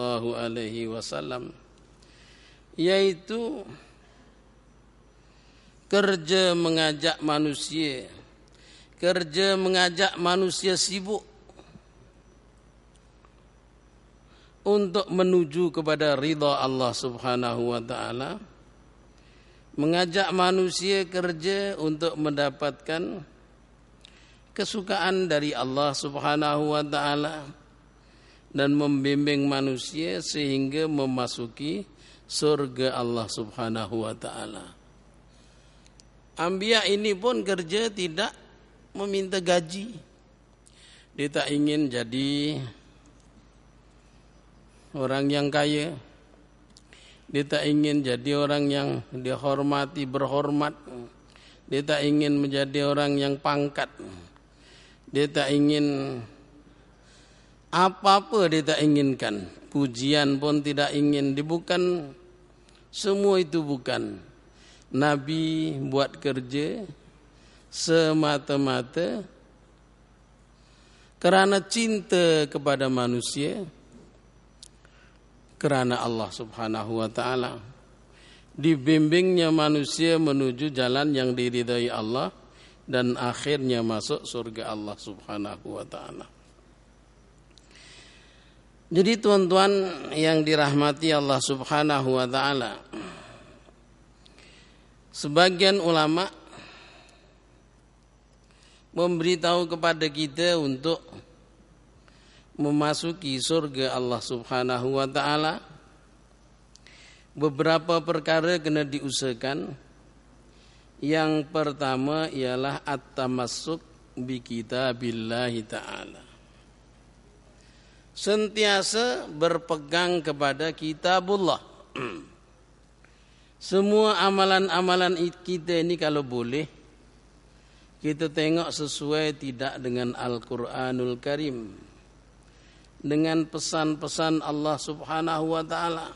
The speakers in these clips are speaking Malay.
sallallahu alaihi wasallam yaitu kerja mengajak manusia kerja mengajak manusia sibuk untuk menuju kepada ridha Allah Subhanahu wa taala mengajak manusia kerja untuk mendapatkan kesukaan dari Allah Subhanahu wa taala dan membimbing manusia sehingga memasuki surga Allah Subhanahu wa taala. Ambiya ini pun kerja tidak meminta gaji. Dia tak ingin jadi orang yang kaya. Dia tak ingin jadi orang yang dihormati, berhormat. Dia tak ingin menjadi orang yang pangkat. Dia tak ingin apa-apa dia tak inginkan pujian pun tidak ingin Bukan semua itu bukan nabi buat kerja semata-mata kerana cinta kepada manusia kerana Allah Subhanahu wa taala dibimbingnya manusia menuju jalan yang diridai Allah dan akhirnya masuk surga Allah Subhanahu wa taala. Jadi tuan-tuan yang dirahmati Allah subhanahu wa ta'ala Sebagian ulama Memberitahu kepada kita untuk Memasuki surga Allah subhanahu wa ta'ala Beberapa perkara kena diusahakan Yang pertama ialah At-tamassuk bi kitabillahi ta'ala sentiasa berpegang kepada kitabullah. Semua amalan-amalan kita ini kalau boleh kita tengok sesuai tidak dengan Al-Qur'anul Karim. Dengan pesan-pesan Allah Subhanahu wa taala.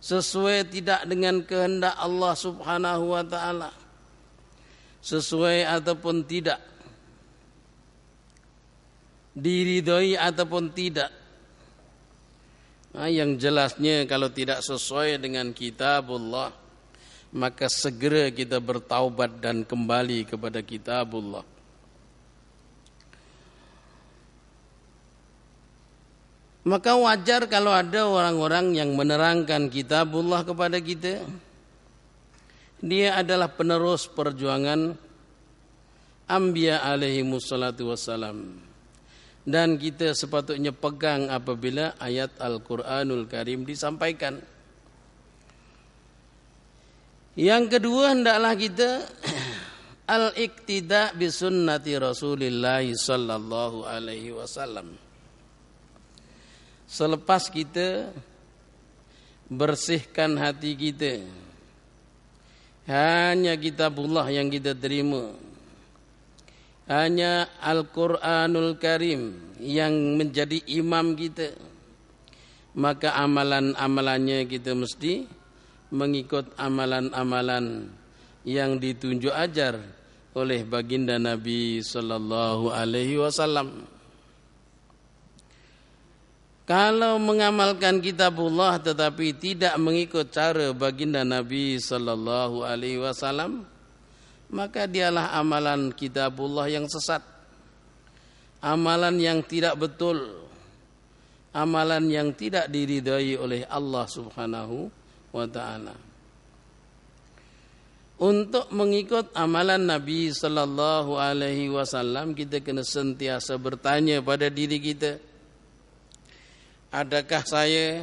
Sesuai tidak dengan kehendak Allah Subhanahu wa taala. Sesuai ataupun tidak diridhoi ataupun tidak. Nah, ha, yang jelasnya kalau tidak sesuai dengan kitabullah, maka segera kita bertaubat dan kembali kepada kitabullah. Maka wajar kalau ada orang-orang yang menerangkan kitabullah kepada kita. Dia adalah penerus perjuangan Ambiya alaihi wassalam. wassalam dan kita sepatutnya pegang apabila ayat Al-Quranul Karim disampaikan. Yang kedua hendaklah kita al-iktida bi sunnati Rasulillah sallallahu alaihi wasallam. Selepas kita bersihkan hati kita hanya kitabullah yang kita terima hanya Al-Quranul Karim yang menjadi imam kita. Maka amalan-amalannya kita mesti mengikut amalan-amalan yang ditunjuk ajar oleh baginda Nabi sallallahu alaihi wasallam. Kalau mengamalkan kitabullah tetapi tidak mengikut cara baginda Nabi sallallahu alaihi wasallam, maka dialah amalan kitabullah yang sesat amalan yang tidak betul amalan yang tidak diridai oleh Allah Subhanahu wa taala untuk mengikut amalan Nabi sallallahu alaihi wasallam kita kena sentiasa bertanya pada diri kita adakah saya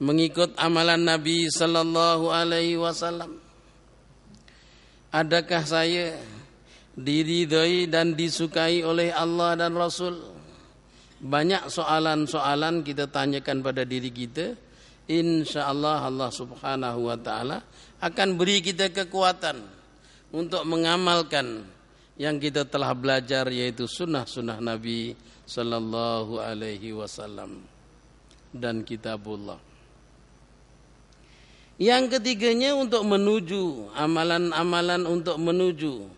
mengikut amalan Nabi sallallahu alaihi wasallam Adakah saya diridai dan disukai oleh Allah dan Rasul? Banyak soalan-soalan kita tanyakan pada diri kita. InsyaAllah Allah subhanahu wa ta'ala akan beri kita kekuatan untuk mengamalkan yang kita telah belajar yaitu sunnah-sunnah Nabi sallallahu alaihi wasallam dan kitabullah. Yang ketiganya untuk menuju amalan-amalan untuk menuju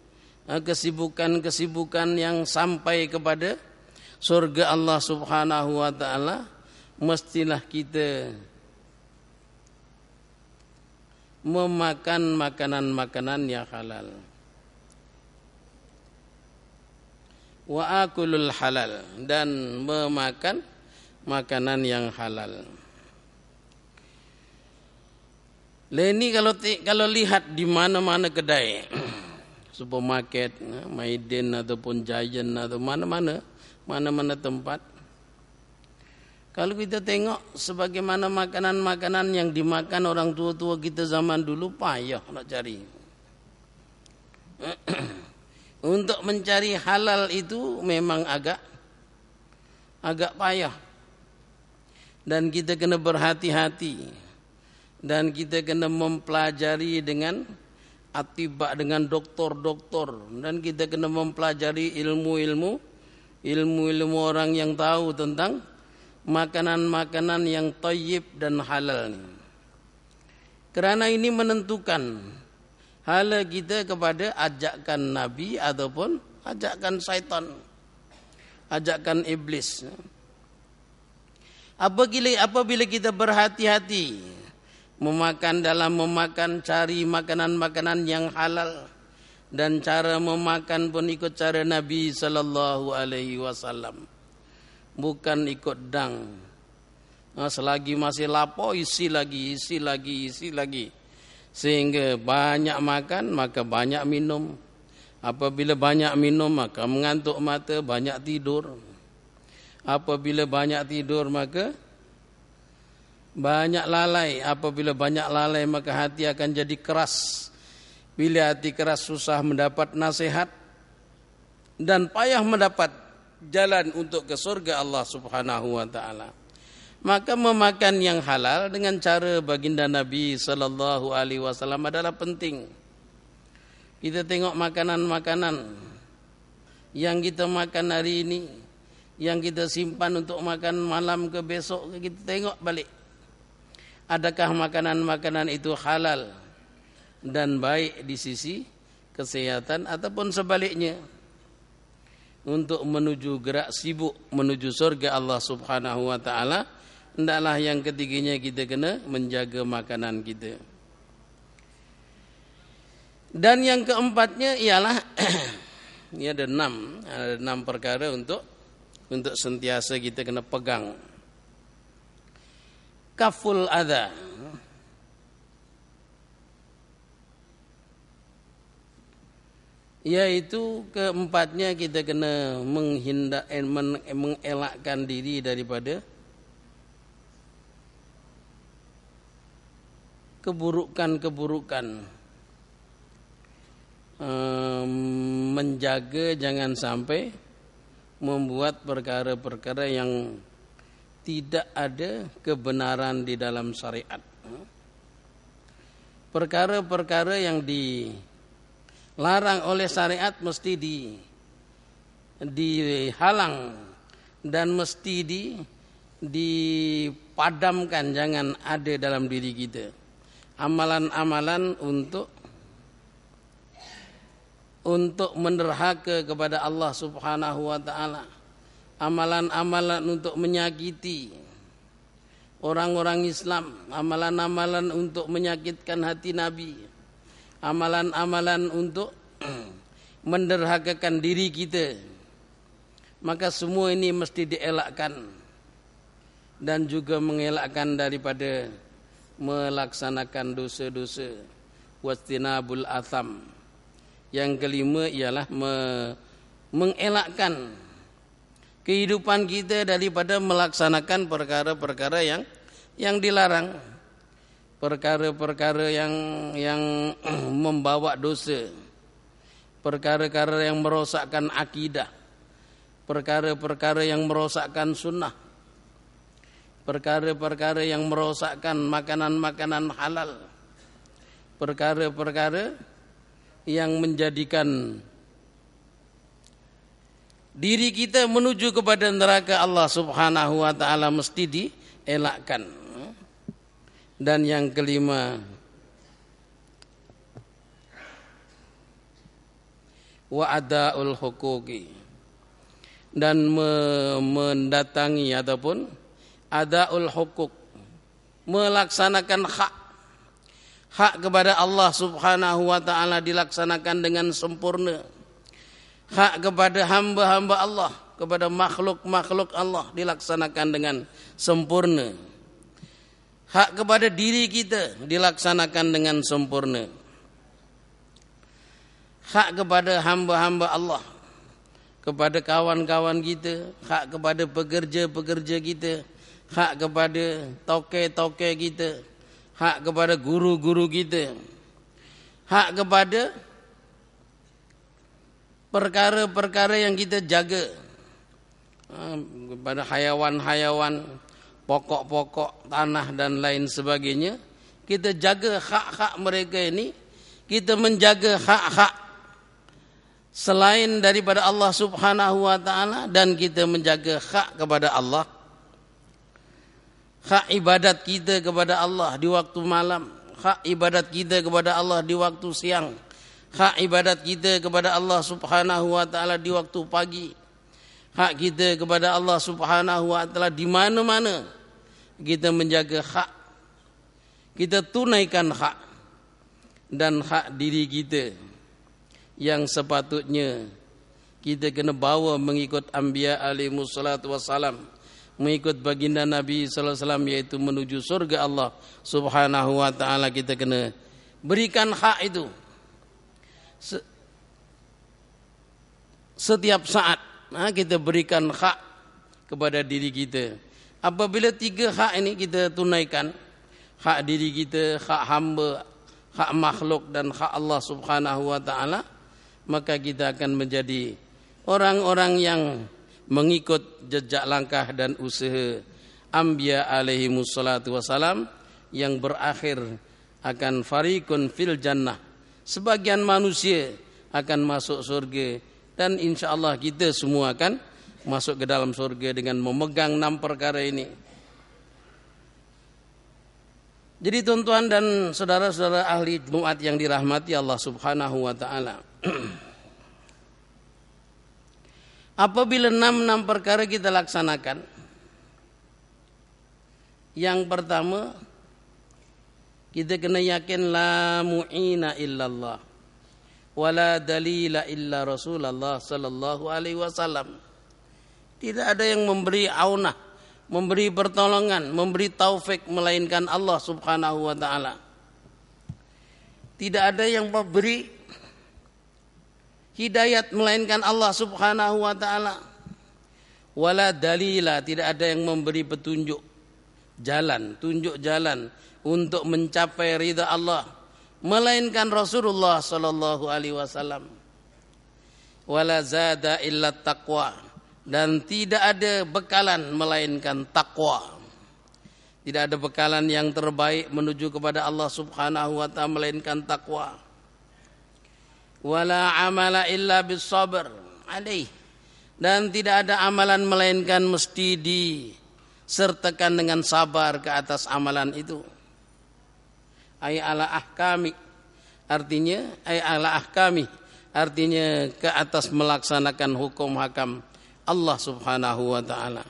eh, kesibukan-kesibukan yang sampai kepada surga Allah Subhanahu wa taala mestilah kita memakan makanan-makanan yang halal. Wa akulul halal dan memakan makanan yang halal. Leni lah, kalau kalau lihat di mana-mana kedai, supermarket, ya, Maiden ataupun jajan atau mana-mana, mana-mana tempat. Kalau kita tengok sebagaimana makanan-makanan yang dimakan orang tua-tua kita zaman dulu payah nak cari. Untuk mencari halal itu memang agak agak payah. Dan kita kena berhati-hati dan kita kena mempelajari dengan atibak dengan doktor-doktor dan kita kena mempelajari ilmu-ilmu ilmu-ilmu orang yang tahu tentang makanan-makanan yang tayyib dan halal ini. Kerana ini menentukan hal kita kepada ajakan Nabi ataupun ajakan syaitan, ajakan iblis. apabila kita berhati-hati memakan dalam memakan cari makanan-makanan yang halal dan cara memakan pun ikut cara Nabi sallallahu alaihi wasallam bukan ikut dang nah, selagi masih lapo isi lagi isi lagi isi lagi sehingga banyak makan maka banyak minum apabila banyak minum maka mengantuk mata banyak tidur apabila banyak tidur maka banyak lalai, apabila banyak lalai maka hati akan jadi keras. Bila hati keras susah mendapat nasihat dan payah mendapat jalan untuk ke surga Allah Subhanahu wa taala. Maka memakan yang halal dengan cara baginda Nabi sallallahu alaihi wasallam adalah penting. Kita tengok makanan-makanan yang kita makan hari ini, yang kita simpan untuk makan malam ke besok, kita tengok balik adakah makanan-makanan itu halal dan baik di sisi kesehatan ataupun sebaliknya untuk menuju gerak sibuk menuju surga Allah Subhanahu wa taala hendaklah yang ketiganya kita kena menjaga makanan kita dan yang keempatnya ialah ini ada enam ada enam perkara untuk untuk sentiasa kita kena pegang kaful adha Yaitu keempatnya kita kena menghindar, eh, eh, mengelakkan diri daripada keburukan-keburukan menjaga jangan sampai membuat perkara-perkara yang tidak ada kebenaran di dalam syariat. Perkara-perkara yang dilarang oleh syariat mesti di dihalang dan mesti di dipadamkan jangan ada dalam diri kita. Amalan-amalan untuk untuk menderhaka kepada Allah Subhanahu wa taala amalan-amalan untuk menyakiti orang-orang Islam, amalan-amalan untuk menyakitkan hati Nabi, amalan-amalan untuk menderhakakan diri kita. Maka semua ini mesti dielakkan dan juga mengelakkan daripada melaksanakan dosa-dosa wastinabul atham. Yang kelima ialah me mengelakkan kehidupan kita daripada melaksanakan perkara-perkara yang yang dilarang perkara-perkara yang yang membawa dosa perkara-perkara yang merosakkan akidah perkara-perkara yang merosakkan sunnah perkara-perkara yang merosakkan makanan-makanan halal perkara-perkara yang menjadikan diri kita menuju kepada neraka Allah Subhanahu wa taala mesti dielakkan. Dan yang kelima wa adaul huquqi dan me mendatangi ataupun adaul huquq melaksanakan hak hak kepada Allah Subhanahu wa taala dilaksanakan dengan sempurna hak kepada hamba-hamba Allah, kepada makhluk-makhluk Allah dilaksanakan dengan sempurna. Hak kepada diri kita dilaksanakan dengan sempurna. Hak kepada hamba-hamba Allah, kepada kawan-kawan kita, hak kepada pekerja-pekerja kita, hak kepada tokek-tokek kita, hak kepada guru-guru kita, hak kepada perkara-perkara yang kita jaga ha, kepada hayawan-hayawan, pokok-pokok, tanah dan lain sebagainya, kita jaga hak-hak mereka ini, kita menjaga hak-hak selain daripada Allah Subhanahu wa taala dan kita menjaga hak kepada Allah. Hak ibadat kita kepada Allah di waktu malam, hak ibadat kita kepada Allah di waktu siang hak ibadat kita kepada Allah Subhanahu wa taala di waktu pagi hak kita kepada Allah Subhanahu wa taala di mana-mana kita menjaga hak kita tunaikan hak dan hak diri kita yang sepatutnya kita kena bawa mengikut anbiya alaihissalatu wassalam mengikut baginda nabi sallallahu yaitu menuju surga Allah Subhanahu wa taala kita kena berikan hak itu se setiap saat nah, ha, kita berikan hak kepada diri kita. Apabila tiga hak ini kita tunaikan, hak diri kita, hak hamba, hak makhluk dan hak Allah Subhanahu wa taala, maka kita akan menjadi orang-orang yang mengikut jejak langkah dan usaha Ambiya alaihi wassalam yang berakhir akan farikun fil jannah Sebagian manusia akan masuk surga dan insya Allah kita semua akan masuk ke dalam surga dengan memegang enam perkara ini. Jadi tuan-tuan dan saudara-saudara ahli Jumat yang dirahmati Allah Subhanahu wa taala. Apabila enam-enam perkara kita laksanakan, yang pertama kita kena yakin la mu'ina illallah wala dalila illa rasulullah sallallahu alaihi wasallam tidak ada yang memberi aunah memberi pertolongan memberi taufik melainkan Allah subhanahu wa taala tidak ada yang memberi hidayat melainkan Allah subhanahu wa taala wala dalila tidak ada yang memberi petunjuk jalan tunjuk jalan untuk mencapai ridha Allah melainkan Rasulullah sallallahu alaihi wasallam wala zada illa taqwa dan tidak ada bekalan melainkan takwa tidak ada bekalan yang terbaik menuju kepada Allah subhanahu wa taala melainkan takwa wala amala illa bisabr alaih dan tidak ada amalan melainkan mesti disertakan dengan sabar ke atas amalan itu ay ala ahkami artinya ay ala ahkami artinya ke atas melaksanakan hukum hakam Allah Subhanahu wa taala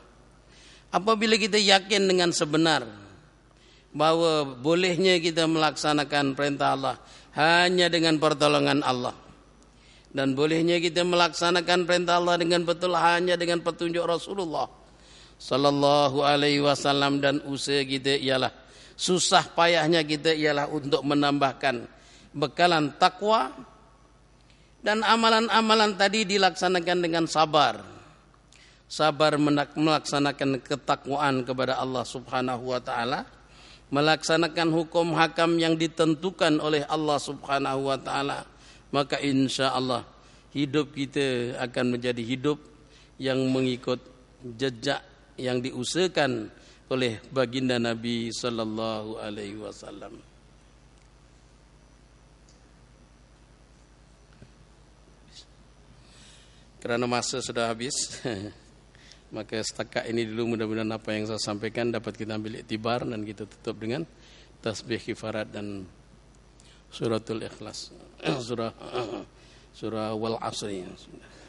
apabila kita yakin dengan sebenar bahwa bolehnya kita melaksanakan perintah Allah hanya dengan pertolongan Allah dan bolehnya kita melaksanakan perintah Allah dengan betul hanya dengan petunjuk Rasulullah sallallahu alaihi wasallam dan usaha kita ialah susah payahnya kita ialah untuk menambahkan bekalan takwa dan amalan-amalan tadi dilaksanakan dengan sabar. Sabar melaksanakan ketakwaan kepada Allah Subhanahu wa taala, melaksanakan hukum hakam yang ditentukan oleh Allah Subhanahu wa taala, maka insyaallah hidup kita akan menjadi hidup yang mengikut jejak yang diusahakan oleh baginda Nabi sallallahu alaihi wasallam. Kerana masa sudah habis, maka setakat ini dulu mudah-mudahan apa yang saya sampaikan dapat kita ambil iktibar dan kita tutup dengan tasbih kifarat dan suratul ikhlas. surah surah wal asri. Sudah.